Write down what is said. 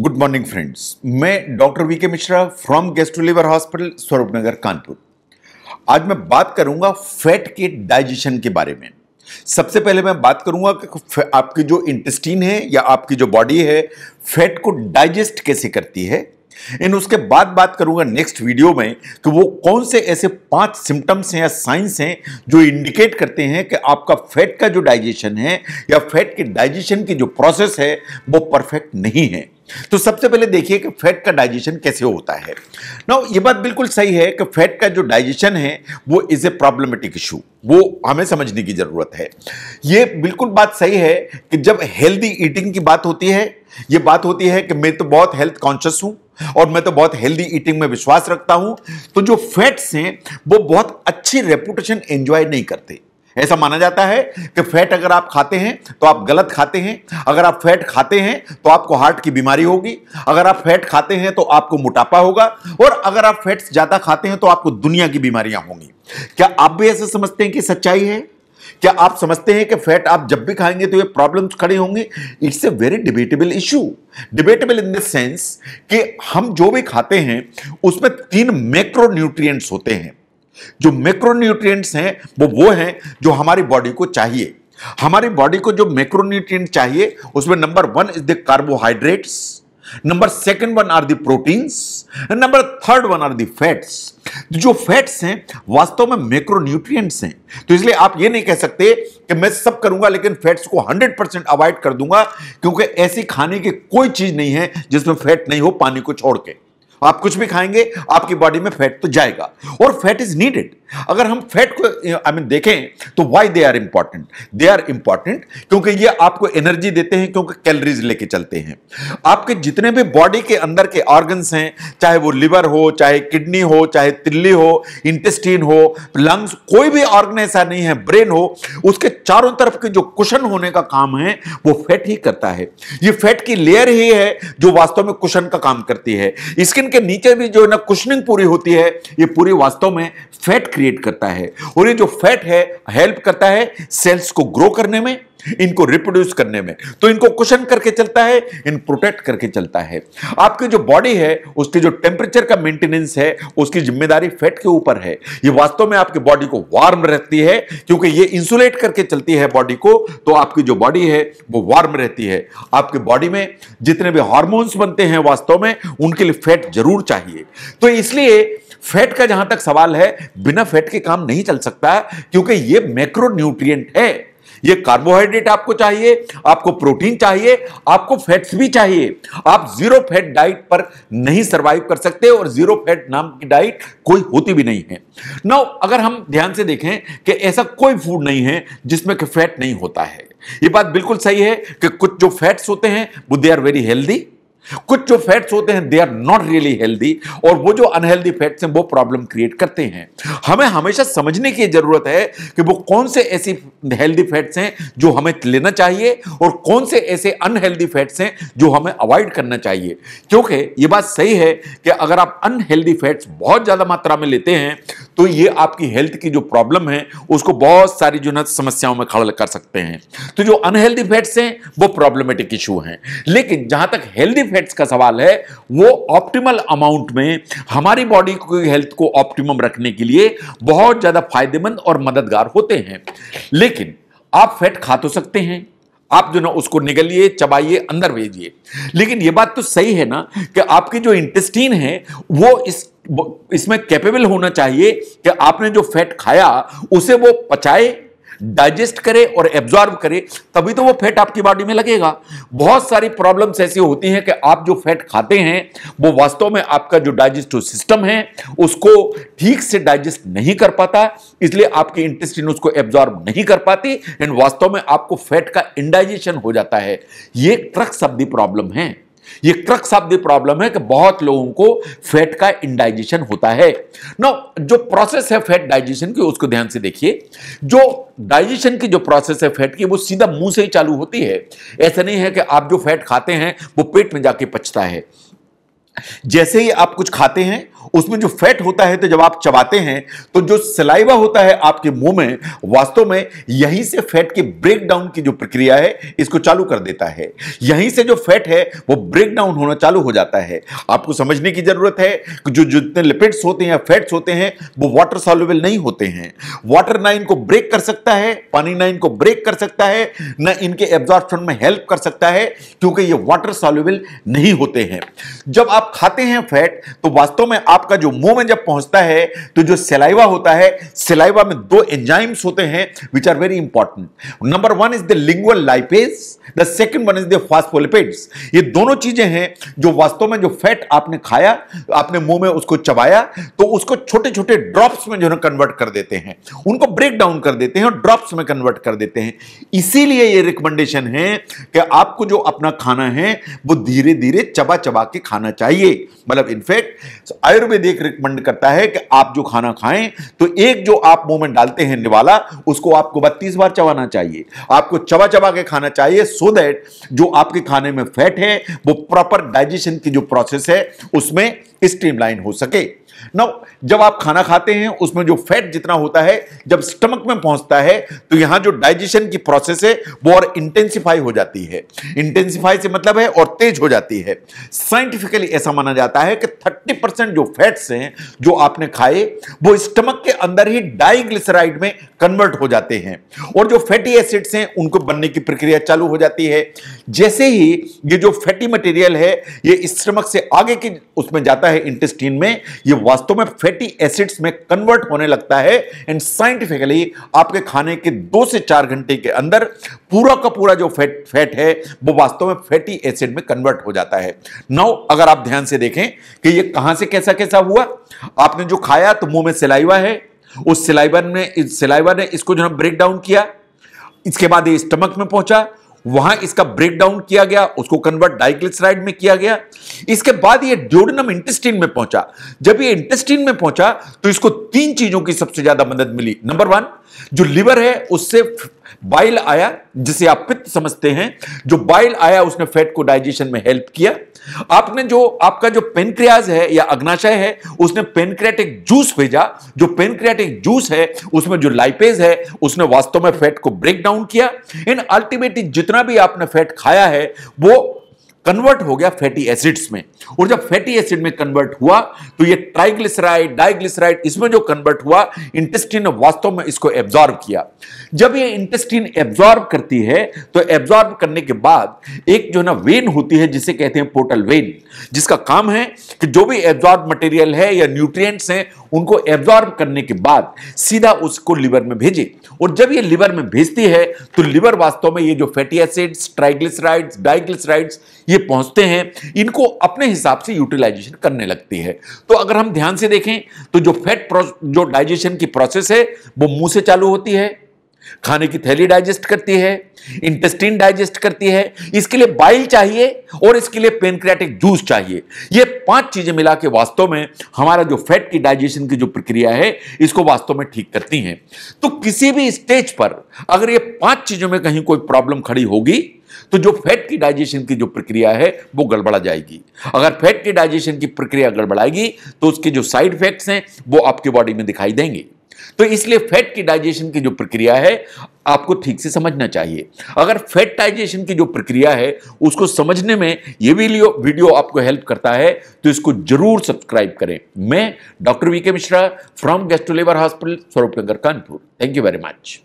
good morning friends मैं doctor V K Mishra from liver hospital Swaroop Nagar Kanpur आज मैं बात करूंगा फैट के डाइजेशन के बारे में सबसे पहले मैं बात करूंगा कि आपकी जो इंटेस्टीन है या आपकी जो बॉडी है फैट को डाइजेस्ट कैसे करती है इन उसके बाद बात करूंगा नेक्स्ट वीडियो में कि वो कौन से ऐसे पांच सिम्टम्स हैं या साइंस हैं जो इंडिकेट करते हैं कि आपका फैट का जो डाइजेशन है या फैट के डाइजेशन की जो प्रोसेस है वो परफेक्ट नहीं है तो सबसे पहले देखिए कि फैट का डाइजेशन कैसे होता है ना ये बात बिल्कुल सही है कि फैट का जो डाइजेशन है वो इज़ ए प्रॉब्लमेटिक इशू वो हमें समझने की ज़रूरत है ये बिल्कुल बात सही है कि जब हेल्दी ईटिंग की बात होती है ये बात होती है कि मैं तो बहुत हेल्थ कॉन्शियस हूं और मैं तो बहुत हेल्दी ईटिंग में विश्वास रखता हूं तो जो फैट्स हैं वो बहुत अच्छी रेपुटेशन एंजॉय नहीं करते ऐसा माना जाता है कि फैट अगर आप खाते हैं तो आप गलत खाते हैं अगर आप फैट खाते हैं तो आपको हार्ट की बीमारी होगी अगर आप फैट खाते हैं तो आपको मोटापा होगा और अगर आप फैट्स ज़्यादा खाते हैं तो आपको दुनिया की बीमारियां होंगी क्या आप भी ऐसे समझते हैं कि सच्चाई है क्या आप समझते हैं कि फैट आप जब भी खाएंगे तो ये प्रॉब्लम्स खड़े होंगे it's a very debatable issue debatable in the sense कि हम जो भी खाते हैं उसमें तीन मैक्रो न्यूट्रिएंट्स होते हैं जो मैक्रोन्यूट्रिएंट्स हैं वो वो हैं जो हमारी बॉडी को चाहिए हमारी बॉडी को जो मैक्रोन्यूट्रिएंट चाहिए उसमें number one is the carbohydrates number second one are the proteins number third one are the fats जो फैट्स हैं वास्तव में मैक्रोन्यूट्रिएंट्स हैं तो इसलिए आप ये नहीं कह सकते कि मैं सब करूंगा लेकिन फैट्स को 100 परसेंट अवॉइड कर दूंगा क्योंकि ऐसी खाने की कोई चीज नहीं है जिसमें फैट नहीं हो पानी को छोड़ के आप कुछ भी खाएंगे आपकी बॉडी में फैट तो जाएगा और फैट इज नीडेड अगर हम फैट को आई I मीन mean, देखें तो why they are important they are important क्योंकि ये आपको एनर्जी देते हैं क्योंकि कैलोरीज लेके चलते हैं आपके जितने भी बॉडी के अंदर के ऑर्गन्स हैं चाहे वो लिवर हो चाहे किडनी हो चाहे तिल्ली हो इंटेस्टीन हो लंग्स कोई भी ऑर्गन ऐसा नहीं है ब्रेन हो उसके चारों तरफ के जो कुशन होने का काम है वो फैट ही करता है ये फैट की लेयर ही है जो वास्तव में कुशन का काम करती है स्किन के नीचे भी जो है ना कुशनिंग पूरी होती है ये पूरी वास्तव में फैट क्रिएट करता है और ये जो फैट है हेल्प करता है सेल्स को ग्रो करने में इनको रिप्रोड्यूस करने में तो इनको कुशन करके चलता है इन प्रोटेक्ट करके चलता है आपकी जो बॉडी है उसके जो टेम्परेचर का मेंटेनेंस है उसकी जिम्मेदारी फैट के ऊपर है ये वास्तव में आपकी बॉडी को वार्म रहती है क्योंकि ये इंसुलेट करके चलती है बॉडी को तो आपकी जो बॉडी है वो वार्म रहती है आपके बॉडी में जितने भी हॉर्मोन्स बनते हैं वास्तव में उनके लिए फैट जरूर चाहिए तो इसलिए फैट का जहां तक सवाल है बिना फैट के काम नहीं चल सकता है क्योंकि ये मैक्रोन्यूट्रिएंट है ये कार्बोहाइड्रेट आपको चाहिए आपको प्रोटीन चाहिए आपको फैट्स भी चाहिए आप जीरो फैट डाइट पर नहीं सर्वाइव कर सकते और जीरो फैट नाम की डाइट कोई होती भी नहीं है नाउ अगर हम ध्यान से देखें कि ऐसा कोई फूड नहीं है जिसमें कि फैट नहीं होता है ये बात बिल्कुल सही है कि कुछ जो फैट्स होते हैं वो दे आर वेरी हेल्दी कुछ जो फैट्स होते हैं they are not really healthy और वो जो अनहेल्दी फैट्स हैं वो प्रॉब्लम क्रिएट करते हैं हमें हमेशा समझने की जरूरत है कि वो कौन से ऐसी हेल्दी फैट्स हैं जो हमें लेना चाहिए और कौन से ऐसे अनहेल्दी फैट्स हैं जो हमें अवॉइड करना चाहिए क्योंकि ये बात सही है कि अगर आप अनहेल्दी फैट्स बहुत ज़्यादा मात्रा में लेते हैं तो ये आपकी हेल्थ की जो प्रॉब्लम है उसको बहुत सारी जो ना समस्याओं में खड़ा कर सकते हैं तो जो अनहेल्दी फैट्स हैं वो प्रॉब्लमेटिक इशू हैं लेकिन जहां तक हेल्दी फैट्स का सवाल है वो ऑप्टिमल अमाउंट में हमारी बॉडी की हेल्थ को ऑप्टिमम रखने के लिए बहुत ज़्यादा फायदेमंद और मददगार होते हैं लेकिन आप फैट खा तो सकते हैं आप जो ना उसको निगलिए चबाइए अंदर भेजिए लेकिन ये बात तो सही है ना कि आपकी जो इंटेस्टीन है वो इस इसमें कैपेबल होना चाहिए कि आपने जो फैट खाया उसे वो पचाए डाइजेस्ट करे और एब्जॉर्ब करे तभी तो वो फैट आपकी बॉडी में लगेगा बहुत सारी प्रॉब्लम्स ऐसी होती हैं कि आप जो फैट खाते हैं वो वास्तव में आपका जो डाइजेस्टिव सिस्टम है उसको ठीक से डाइजेस्ट नहीं कर पाता इसलिए आपकी इंटेस्टिन उसको एब्जॉर्ब नहीं कर पाती एंड वास्तव में आपको फैट का इंडाइजेशन हो जाता है ये ट्रक शब्दी प्रॉब्लम है ये क्रक्स ऑफ द प्रॉब्लम है कि बहुत लोगों को फैट का इंडाइजेशन होता है नो जो प्रोसेस है फैट डाइजेशन की उसको ध्यान से देखिए जो डाइजेशन की जो प्रोसेस है फैट की वो सीधा मुंह से ही चालू होती है ऐसा नहीं है कि आप जो फैट खाते हैं वो पेट में जाके पचता है जैसे ही आप कुछ खाते हैं उसमें जो फैट होता है तो जब आप चबाते हैं तो जो सलाइवा होता है आपके मुंह में वास्तव में यहीं से फैट के ब्रेकडाउन की जो प्रक्रिया है इसको चालू कर देता है यहीं से जो फैट है वो डाउन होना चालू हो जाता है आपको समझने की जरूरत है कि जो जितने लिपिड्स होते हैं फैट्स होते हैं वो वाटर सॉल्युबल नहीं होते हैं वाटर ना इनको ब्रेक कर सकता है पानी ना इनको ब्रेक कर सकता है ना इनके एब्जॉर्प्शन में हेल्प कर सकता है क्योंकि ये वाटर सॉल्युबल नहीं होते हैं जब आप खाते हैं फैट तो वास्तव में आपका जो मुंह में जब पहुंचता है तो जो सिलाइवा होता है सिलाइवा में दो एंजाइम्स होते हैं which are very important number one is the lingual lipase the second one is the phospholipase ये दोनों चीजें हैं जो वास्तव में जो फैट आपने खाया आपने मुंह में उसको चबाया तो उसको छोटे छोटे ड्रॉप्स में जो है कन्वर्ट कर देते हैं उनको ब्रेक डाउन कर देते हैं और ड्रॉप्स में कन्वर्ट कर देते हैं इसीलिए ये रिकमेंडेशन है कि आपको जो अपना खाना है वो धीरे धीरे चबा चबा के खाना चाहिए मतलब इनफैक्ट आई आयुर्वेदिक रिकमेंड करता है कि आप जो खाना खाएं तो एक जो आप मुंह में डालते हैं निवाला उसको आपको बत्तीस बार चबाना चाहिए आपको चबा चबा के खाना चाहिए सो दैट जो आपके खाने में फैट है वो प्रॉपर डाइजेशन की जो प्रोसेस है उसमें स्ट्रीमलाइन हो सके नौ जब आप खाना खाते हैं उसमें जो फैट जितना होता है जब स्टमक में पहुंचता है तो यहां जो डाइजेशन की प्रोसेस है वो और इंटेंसिफाई हो जाती है इंटेंसिफाई से मतलब है और तेज हो जाती है साइंटिफिकली ऐसा माना जाता है कि 30 परसेंट जो फैट्स हैं जो आपने खाए वो स्टमक के अंदर ही डाइग्लिसराइड में कन्वर्ट हो जाते हैं और जो फैटी एसिड्स हैं उनको बनने की प्रक्रिया चालू हो जाती है जैसे ही ये जो फैटी मटेरियल है ये स्टमक से आगे की उसमें जाता है इंटेस्टीन में ये वास्तव में फैटी एसिड्स में कन्वर्ट होने लगता है एंड साइंटिफिकली आपके खाने के दो से चार घंटे के अंदर पूरा का पूरा जो फैट फैट है वो वास्तव में फैटी एसिड में कन्वर्ट हो जाता है नौ अगर आप ध्यान से देखें कि ये कहां से कैसा कैसा हुआ आपने जो खाया तो मुंह में सिलाईवा है उस सिलाईवा ने सिलाईवा ने इसको जो है ब्रेक डाउन किया इसके बाद ये स्टमक में पहुंचा वहां इसका ब्रेक डाउन किया गया उसको कन्वर्ट डाइग्लिसराइड में किया गया इसके बाद ये ड्योडनम इंटेस्टिन में पहुंचा जब ये इंटेस्टिन में पहुंचा तो इसको तीन चीजों की सबसे ज्यादा मदद मिली नंबर वन जो लिवर है उससे बाइल आया जिसे आप पित्त समझते हैं जो बाइल आया उसने फैट को डाइजेशन में हेल्प किया आपने जो आपका जो पेनक्रियाज है या अग्नाशय है उसने पेनक्रियाटिक जूस भेजा जो पेनक्रियाटिक जूस है उसमें जो लाइपेज है उसने वास्तव में फैट को ब्रेक डाउन किया इन अल्टीमेटली जितना भी आपने फैट खाया है वो कन्वर्ट हो गया फैटी एसिड्स में और जब फैटी एसिड में कन्वर्ट हुआ तो ये ट्राइग्लिसराइड डाइग्लिसराइड इसमें जो कन्वर्ट हुआ इंटेस्टिन ने वास्तव में इसको एब्जॉर्ब किया जब ये इंटेस्टिन एब्जॉर्ब करती है तो एब्जॉर्ब करने के बाद एक जो ना वेन होती है जिसे कहते हैं पोर्टल वेन जिसका काम है कि जो भी एब्जॉर्ब मटेरियल है या न्यूट्रिएंट्स हैं उनको एब्जॉर्ब करने के बाद सीधा उसको लिवर में भेजे और जब ये लिवर में भेजती है तो लिवर वास्तव में ये जो फैटी एसिड्स ट्राइग्लिसराइड्स डाइग्लिसराइड्स ये पहुंचते हैं इनको अपने हिसाब से यूटिलाइजेशन करने लगती है तो अगर हम ध्यान से देखें तो जो फैट जो डाइजेशन की प्रोसेस है वो मुंह से चालू होती है खाने की थैली डाइजेस्ट करती है इंटेस्टिन डाइजेस्ट करती है इसके लिए बाइल चाहिए और इसके लिए पेनक्रियाटिक जूस चाहिए ये पांच चीजें मिला के वास्तव में हमारा जो फैट की डाइजेशन की जो प्रक्रिया है इसको वास्तव में ठीक करती हैं तो किसी भी स्टेज पर अगर ये पांच चीजों में कहीं कोई प्रॉब्लम खड़ी होगी तो जो फैट की डाइजेशन की जो प्रक्रिया है वो गड़बड़ा जाएगी अगर फैट की डाइजेशन की प्रक्रिया गड़बड़ाएगी तो उसके जो साइड इफेक्ट्स हैं वो आपकी बॉडी में दिखाई देंगे तो इसलिए फैट की डाइजेशन की जो प्रक्रिया है आपको ठीक से समझना चाहिए अगर फैट डाइजेशन की जो प्रक्रिया है उसको समझने में ये वीडियो वीडियो आपको हेल्प करता है तो इसको जरूर सब्सक्राइब करें मैं doctor V Mishra from gastro liver hospital Swaroop Nagar Kanpur thank you very much